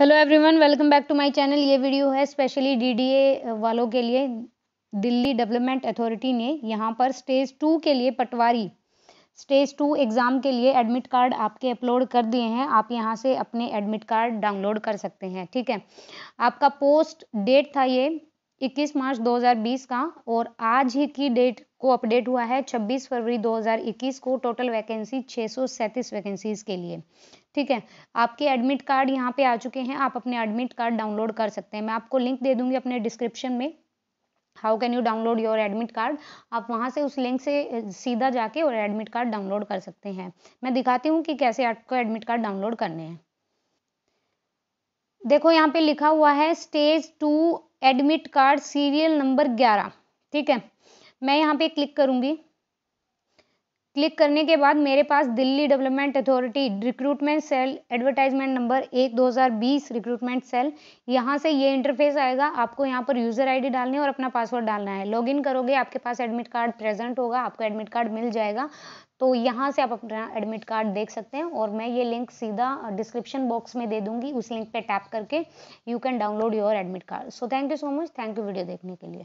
hello everyone welcome back to my channel ये video है specially DDA वालों के लिए दिल्ली डेवलपमेंट अथॉरिटी ने यहाँ पर स्टेज टू के लिए पटवारी स्टेज टू एग्ज़ाम के लिए एडमिट कार्ड आपके अपलोड कर दिए हैं आप यहाँ से अपने एडमिट कार्ड डाउनलोड कर सकते हैं ठीक है आपका पोस्ट डेट था ये 21 मार्च 2020 का और आज ही की डेट को अपडेट हुआ है 26 फरवरी 2021 को टोटल वैकेंसी छः वैकेंसीज के लिए ठीक है आपके एडमिट कार्ड यहाँ पे आ चुके हैं आप अपने एडमिट कार्ड डाउनलोड कर सकते हैं मैं आपको लिंक दे दूंगी अपने डिस्क्रिप्शन में how can you download your admit card आप वहाँ से उस लिंक से सीधा जाके और एडमिट कार्ड डाउनलोड कर सकते हैं मैं दिखाती हूँ कि कैसे आपको एडमिट कार्ड डाउनलोड करने हैं देखो यहाँ पे लिखा हुआ है stage two admit card serial number ग्यारह ठीक है मैं यहाँ पे क्लिक करूंगी क्लिक करने के बाद मेरे पास Delhi development authority recruitment cell advertisement number एक 2020 रिक्रूटमेंट सेल यहाँ से ये इंटरफेस आएगा आपको यहाँ पर यूज़र आईडी डालनी है और अपना पासवर्ड डालना है लॉगिन करोगे आपके पास एडमिट कार्ड प्रेजेंट होगा आपको एडमिट कार्ड मिल जाएगा तो यहाँ से आप अपना एडमिट कार्ड देख सकते हैं और मैं ये लिंक सीधा डिस्क्रिप्शन बॉक्स में दे दूँगी उस लिंक पर टैप करके you can download your admit card so thank you so much thank you video देखने के लिए